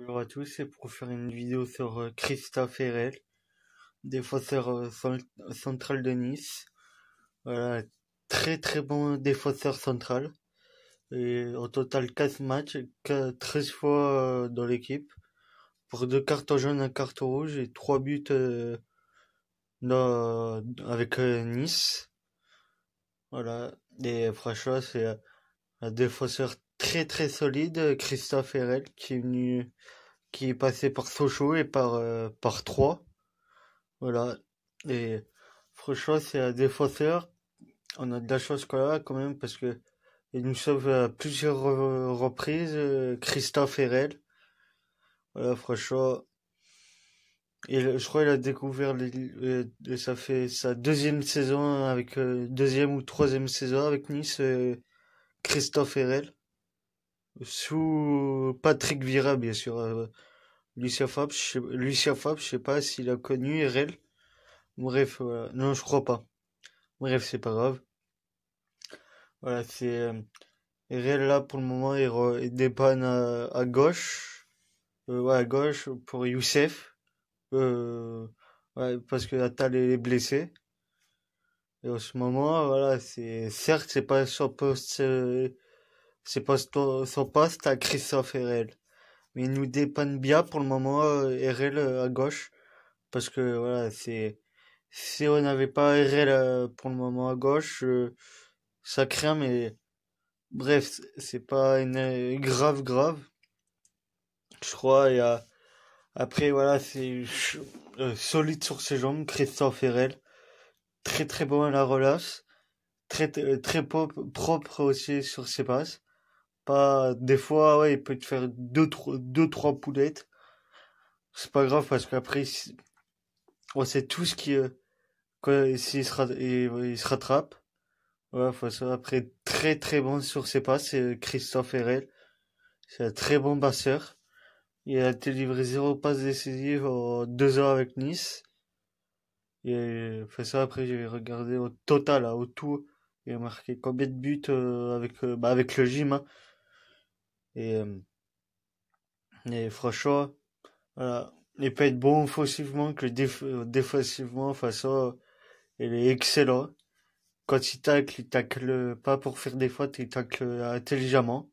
Bonjour à tous, c'est pour faire une vidéo sur euh, christophe Ferrel, défenseur euh, central de Nice. Voilà, très très bon défenseur central. Et au total 4 matchs, 13 fois euh, dans l'équipe. Pour deux cartes jaunes, un carton rouge et trois buts avec Nice. Voilà, et franchement, c'est un défenseur très très solide. Christophe Herel qui est venu, qui est passé par Sochaux et par euh, par Troyes. Voilà. Et franchement, c'est un défenseur. On a de la chance qu'on a quand même parce que il nous sauve à plusieurs reprises. Euh, Christophe Herel. Voilà, franchement. Et je crois qu'il a découvert ça fait sa deuxième saison avec euh, deuxième ou troisième saison avec Nice, Christophe Herel. Sous Patrick Vira, bien sûr. Euh, Lucien Fab, je ne sais pas s'il a connu RL. Bref, Non, je crois pas. Bref, c'est pas grave. Voilà, c'est. Euh, là, pour le moment, il, dépanne à, gauche. Euh, ouais, à gauche pour Youssef. Euh, ouais, parce que Natal est blessé. Et en ce moment, voilà, c'est certes, c'est pas son poste euh, c'est pas son poste à Christophe RL. Mais il nous dépanne bien pour le moment, euh, RL euh, à gauche. Parce que voilà, c'est. Si on n'avait pas RL euh, pour le moment à gauche, ça craint, mais. Bref, c'est pas une grave grave. Je crois, et a... après, voilà, c'est solide sur ses jambes, Christophe RL. Très très bon à la relance. Très, très propre aussi sur ses passes. Pas des fois, ouais, il peut te faire deux, trois, deux, trois poulettes. C'est pas grave parce qu'après, on sait ce qui, euh, se, il se rattrape. Ouais, Après, très très bon sur ses passes, c'est euh, Christophe Herrel. C'est un très bon passeur. Il a été livré zéro passe décisive en deux heures avec Nice. Et euh, fait ça, après, j'ai regardé au total, au tout. Il a marqué combien de buts avec, bah, avec le gym. Hein. Et, euh, et franchement, il peut être bon offensivement que déf euh, défensivement. Enfin, il est excellent. Quand il tacle, il tacle pas pour faire des fautes, il tacle intelligemment.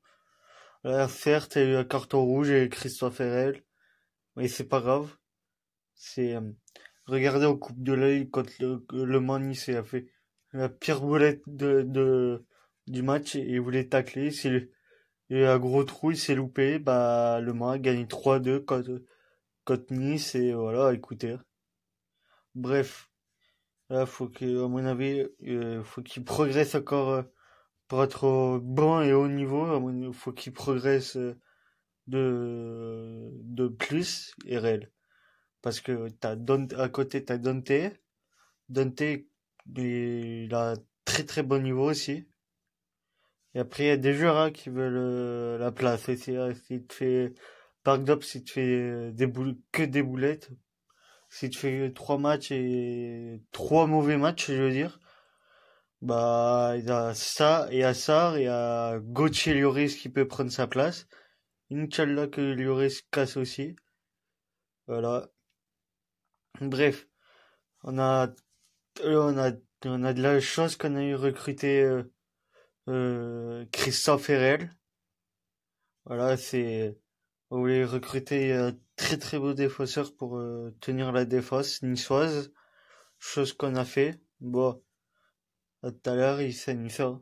Là, certes, il y a eu un carton rouge et Christophe Herrel, mais c'est pas grave. C'est, euh, regardez en coupe de l'œil quand le, le a a fait la pire boulette de, du match et il voulait tacler. C'est et à gros trou, il s'est loupé. Bah, le Mans a gagné 3-2 contre, contre, Nice. Et voilà, écoutez. Bref. Là, faut que, à mon avis, euh, faut qu'il progresse encore euh, pour être bon et haut niveau. Il faut qu'il progresse euh, de, de plus et Parce que t'as Dante, à côté, t'as Dante. Dante, il a très très bon niveau aussi. Et après, il y a des joueurs hein, qui veulent euh, la place. Et si, euh, si tu fais, par si tu fais euh, des boules, que des boulettes, si tu fais trois matchs et trois mauvais matchs, je veux dire, bah, il y a ça, et a ça, il y a Gauthier Lloris qui peut prendre sa place. Inch'Allah que Lloris casse aussi. Voilà. Bref. On a, on a, on a de la chance qu'on a eu recruté, euh, Christophe Ferrel. Voilà, c'est on voulait recruter un très très beau défenseur pour euh, tenir la défense niçoise, chose qu'on a fait. Bon, à tout à l'heure, il s'est mis ça.